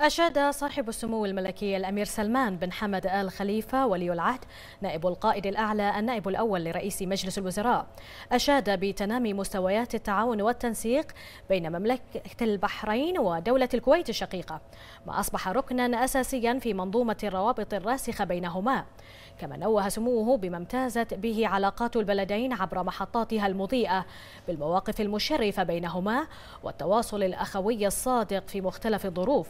أشاد صاحب السمو الملكي الأمير سلمان بن حمد آل خليفة ولي العهد نائب القائد الأعلى النائب الأول لرئيس مجلس الوزراء أشاد بتنامي مستويات التعاون والتنسيق بين مملكة البحرين ودولة الكويت الشقيقة ما أصبح ركنا أساسيا في منظومة الروابط الراسخة بينهما كما نوه سموه بما امتازت به علاقات البلدين عبر محطاتها المضيئة بالمواقف المشرفة بينهما والتواصل الأخوي الصادق في مختلف الظروف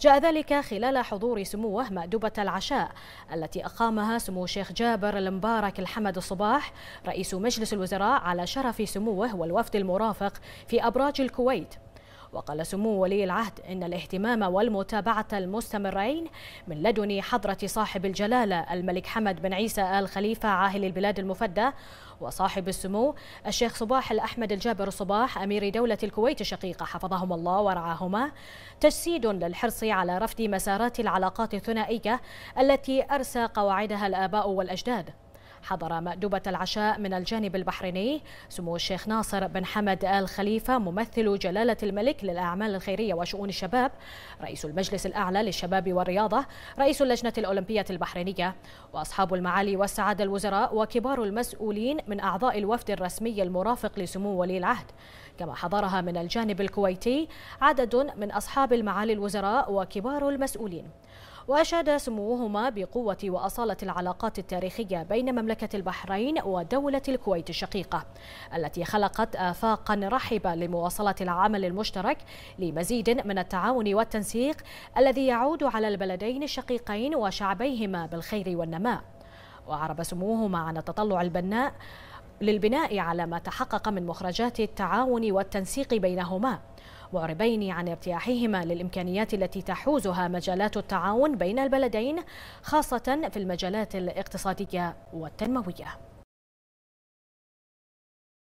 جاء ذلك خلال حضور سموه مأدبة العشاء التي أقامها سمو الشيخ جابر المبارك الحمد الصباح رئيس مجلس الوزراء على شرف سموه والوفد المرافق في أبراج الكويت وقال سمو ولي العهد إن الاهتمام والمتابعة المستمرين من لدن حضرة صاحب الجلالة الملك حمد بن عيسى آل خليفة عاهل البلاد المفدى وصاحب السمو الشيخ صباح الأحمد الجابر صباح أمير دولة الكويت الشقيقة حفظهم الله ورعاهما تجسيد للحرص على رفض مسارات العلاقات الثنائية التي أرسى قواعدها الآباء والأجداد حضر مأدوبة العشاء من الجانب البحريني سمو الشيخ ناصر بن حمد آل خليفة ممثل جلالة الملك للأعمال الخيرية وشؤون الشباب رئيس المجلس الأعلى للشباب والرياضة رئيس اللجنة الأولمبية البحرينية وأصحاب المعالي والسعادة الوزراء وكبار المسؤولين من أعضاء الوفد الرسمي المرافق لسمو ولي العهد كما حضرها من الجانب الكويتي عدد من أصحاب المعالي الوزراء وكبار المسؤولين وأشاد سموهما بقوة وأصالة العلاقات التاريخية بين مملكة البحرين ودولة الكويت الشقيقة التي خلقت آفاقا رحبة لمواصلة العمل المشترك لمزيد من التعاون والتنسيق الذي يعود على البلدين الشقيقين وشعبيهما بالخير والنماء وعرب سموهما عن التطلع البناء للبناء على ما تحقق من مخرجات التعاون والتنسيق بينهما معربين عن ارتياحهما للإمكانيات التي تحوزها مجالات التعاون بين البلدين خاصة في المجالات الاقتصادية والتنموية